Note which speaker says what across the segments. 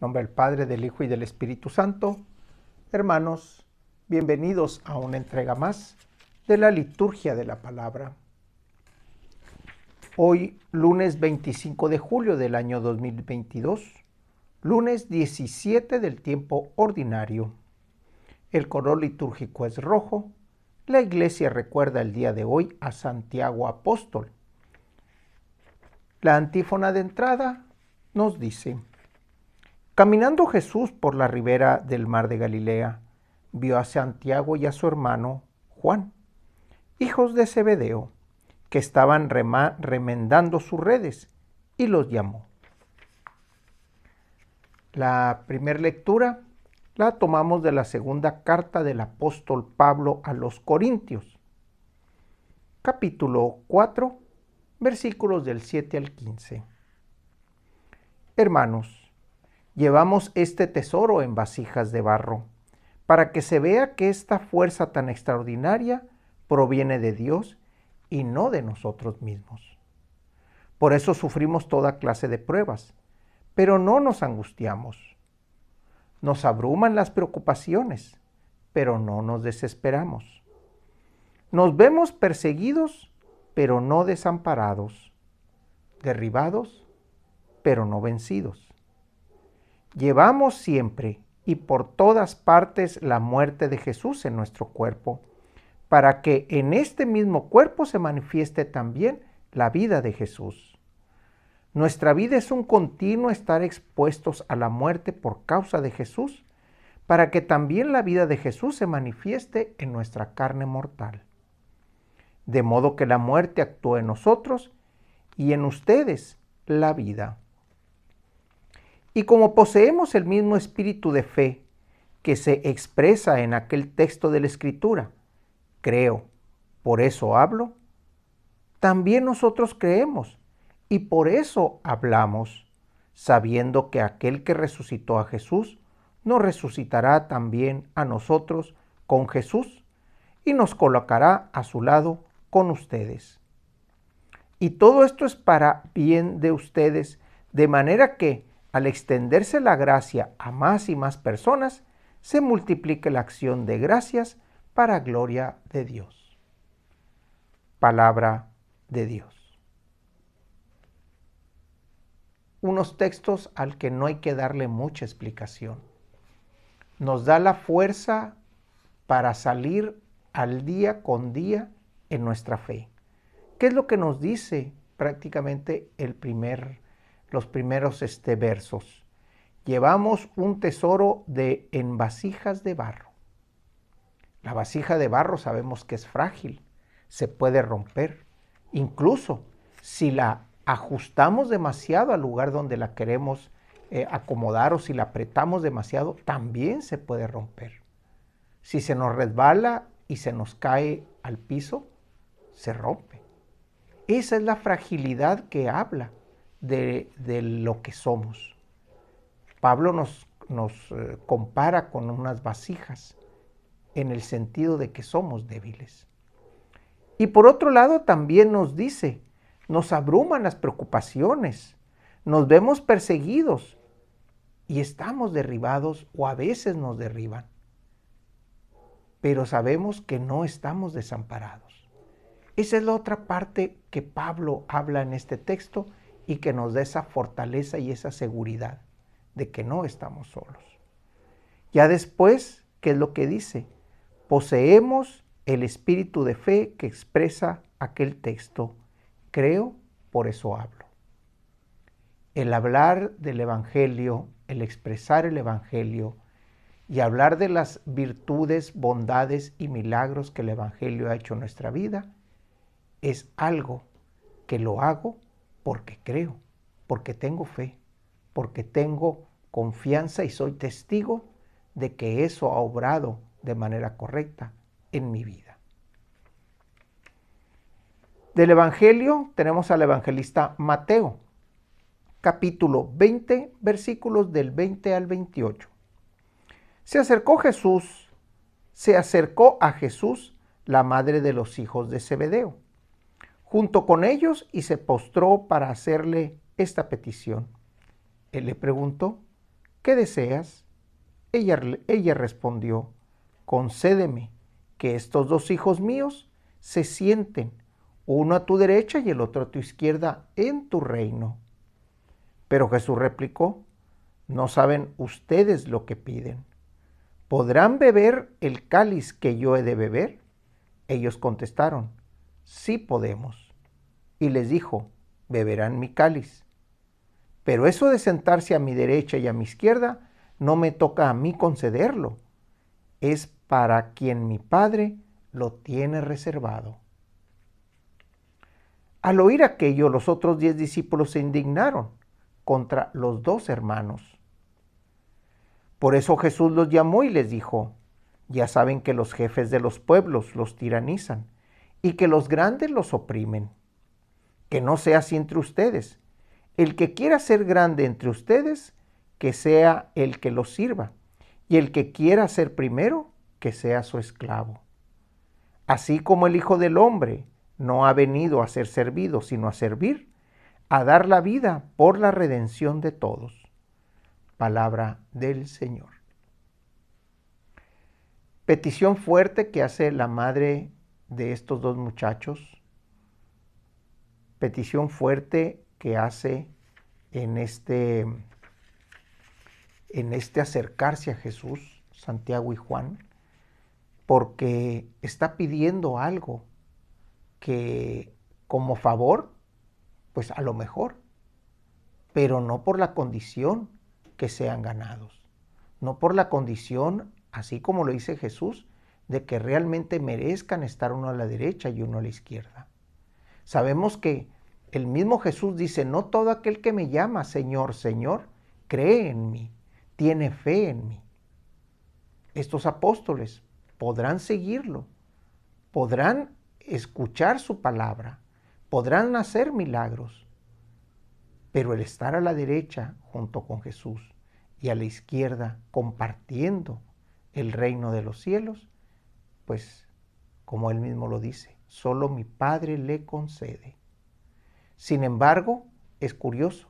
Speaker 1: nombre del Padre, del Hijo y del Espíritu Santo. Hermanos, bienvenidos a una entrega más de la liturgia de la palabra. Hoy, lunes 25 de julio del año 2022, lunes 17 del tiempo ordinario. El color litúrgico es rojo. La iglesia recuerda el día de hoy a Santiago Apóstol. La antífona de entrada nos dice, Caminando Jesús por la ribera del mar de Galilea, vio a Santiago y a su hermano Juan, hijos de Zebedeo, que estaban remendando sus redes, y los llamó. La primera lectura la tomamos de la segunda carta del apóstol Pablo a los Corintios, capítulo 4, versículos del 7 al 15. Hermanos, llevamos este tesoro en vasijas de barro, para que se vea que esta fuerza tan extraordinaria proviene de Dios y no de nosotros mismos. Por eso sufrimos toda clase de pruebas, pero no nos angustiamos. Nos abruman las preocupaciones, pero no nos desesperamos. Nos vemos perseguidos, pero no desamparados, derribados, pero no vencidos Llevamos siempre y por todas partes la muerte de Jesús en nuestro cuerpo, para que en este mismo cuerpo se manifieste también la vida de Jesús. Nuestra vida es un continuo estar expuestos a la muerte por causa de Jesús, para que también la vida de Jesús se manifieste en nuestra carne mortal. De modo que la muerte actúa en nosotros y en ustedes la vida. Y como poseemos el mismo espíritu de fe que se expresa en aquel texto de la Escritura, creo, por eso hablo, también nosotros creemos y por eso hablamos, sabiendo que aquel que resucitó a Jesús nos resucitará también a nosotros con Jesús y nos colocará a su lado con ustedes. Y todo esto es para bien de ustedes, de manera que, al extenderse la gracia a más y más personas, se multiplica la acción de gracias para gloria de Dios. Palabra de Dios. Unos textos al que no hay que darle mucha explicación. Nos da la fuerza para salir al día con día en nuestra fe. ¿Qué es lo que nos dice prácticamente el primer los primeros este, versos. Llevamos un tesoro de en vasijas de barro. La vasija de barro sabemos que es frágil, se puede romper. Incluso si la ajustamos demasiado al lugar donde la queremos eh, acomodar o si la apretamos demasiado, también se puede romper. Si se nos resbala y se nos cae al piso, se rompe. Esa es la fragilidad que habla de, lo que somos. Pablo nos, nos eh, compara con unas vasijas en el sentido de que somos débiles. Y por otro lado también nos dice, nos abruman las preocupaciones, nos vemos perseguidos y estamos derribados o a veces nos derriban. Pero sabemos que no estamos desamparados. Esa es la otra parte que Pablo habla en este texto y que nos dé esa fortaleza y esa seguridad de que no estamos solos. Ya después, ¿qué es lo que dice? Poseemos el espíritu de fe que expresa aquel texto. Creo, por eso hablo. El hablar del Evangelio, el expresar el Evangelio y hablar de las virtudes, bondades y milagros que el Evangelio ha hecho en nuestra vida, es algo que lo hago porque creo, porque tengo fe, porque tengo confianza y soy testigo de que eso ha obrado de manera correcta en mi vida. Del Evangelio tenemos al evangelista Mateo, capítulo 20, versículos del 20 al 28. Se acercó Jesús, se acercó a Jesús la madre de los hijos de Zebedeo junto con ellos y se postró para hacerle esta petición. Él le preguntó, ¿qué deseas? Ella, ella respondió, concédeme que estos dos hijos míos se sienten, uno a tu derecha y el otro a tu izquierda, en tu reino. Pero Jesús replicó, no saben ustedes lo que piden. ¿Podrán beber el cáliz que yo he de beber? Ellos contestaron, sí podemos. Y les dijo, beberán mi cáliz. Pero eso de sentarse a mi derecha y a mi izquierda, no me toca a mí concederlo. Es para quien mi Padre lo tiene reservado. Al oír aquello, los otros diez discípulos se indignaron contra los dos hermanos. Por eso Jesús los llamó y les dijo, ya saben que los jefes de los pueblos los tiranizan y que los grandes los oprimen. Que no sea así entre ustedes. El que quiera ser grande entre ustedes, que sea el que los sirva, y el que quiera ser primero, que sea su esclavo. Así como el Hijo del Hombre no ha venido a ser servido, sino a servir, a dar la vida por la redención de todos. Palabra del Señor. Petición fuerte que hace la Madre de estos dos muchachos, petición fuerte que hace en este, en este acercarse a Jesús, Santiago y Juan, porque está pidiendo algo que como favor, pues a lo mejor, pero no por la condición que sean ganados, no por la condición, así como lo dice Jesús, de que realmente merezcan estar uno a la derecha y uno a la izquierda. Sabemos que el mismo Jesús dice, no todo aquel que me llama Señor, Señor, cree en mí, tiene fe en mí. Estos apóstoles podrán seguirlo, podrán escuchar su palabra, podrán hacer milagros, pero el estar a la derecha junto con Jesús y a la izquierda compartiendo el reino de los cielos pues como él mismo lo dice, solo mi Padre le concede. Sin embargo, es curioso,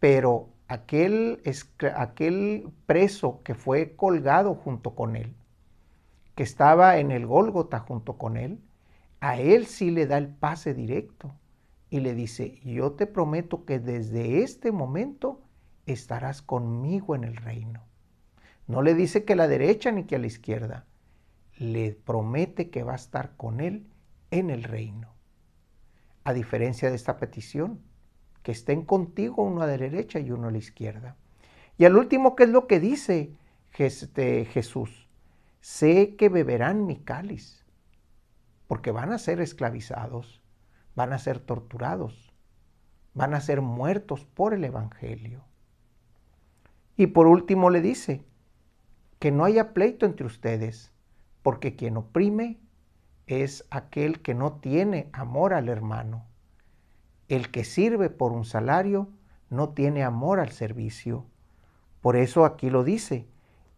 Speaker 1: pero aquel, aquel preso que fue colgado junto con él, que estaba en el Gólgota junto con él, a él sí le da el pase directo y le dice, yo te prometo que desde este momento estarás conmigo en el reino. No le dice que a la derecha ni que a la izquierda, le promete que va a estar con él en el reino. A diferencia de esta petición, que estén contigo uno a la derecha y uno a la izquierda. Y al último, ¿qué es lo que dice este Jesús? Sé que beberán mi cáliz, porque van a ser esclavizados, van a ser torturados, van a ser muertos por el Evangelio. Y por último le dice, que no haya pleito entre ustedes, porque quien oprime es aquel que no tiene amor al hermano. El que sirve por un salario no tiene amor al servicio. Por eso aquí lo dice,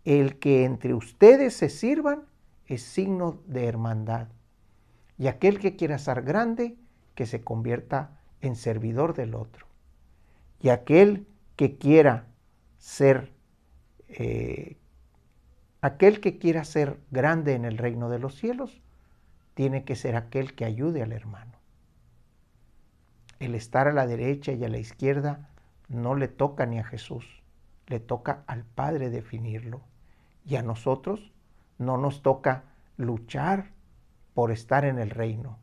Speaker 1: el que entre ustedes se sirvan es signo de hermandad. Y aquel que quiera ser grande, que se convierta en servidor del otro. Y aquel que quiera ser, eh, Aquel que quiera ser grande en el reino de los cielos, tiene que ser aquel que ayude al hermano. El estar a la derecha y a la izquierda no le toca ni a Jesús, le toca al Padre definirlo. Y a nosotros no nos toca luchar por estar en el reino.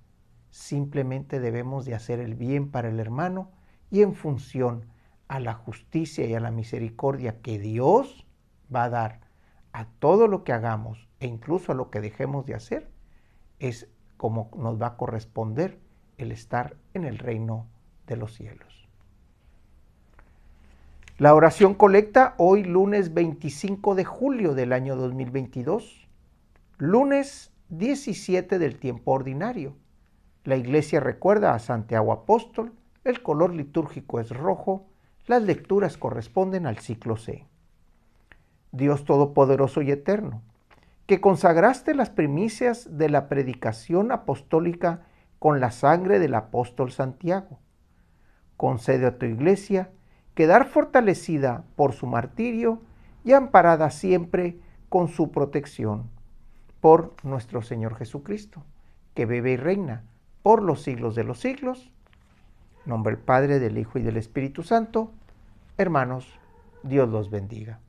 Speaker 1: Simplemente debemos de hacer el bien para el hermano y en función a la justicia y a la misericordia que Dios va a dar a todo lo que hagamos e incluso a lo que dejemos de hacer, es como nos va a corresponder el estar en el reino de los cielos. La oración colecta hoy lunes 25 de julio del año 2022, lunes 17 del tiempo ordinario. La iglesia recuerda a Santiago Apóstol, el color litúrgico es rojo, las lecturas corresponden al ciclo C. Dios Todopoderoso y Eterno, que consagraste las primicias de la predicación apostólica con la sangre del apóstol Santiago. Concede a tu iglesia quedar fortalecida por su martirio y amparada siempre con su protección por nuestro Señor Jesucristo, que vive y reina por los siglos de los siglos. nombre del Padre, del Hijo y del Espíritu Santo. Hermanos, Dios los bendiga.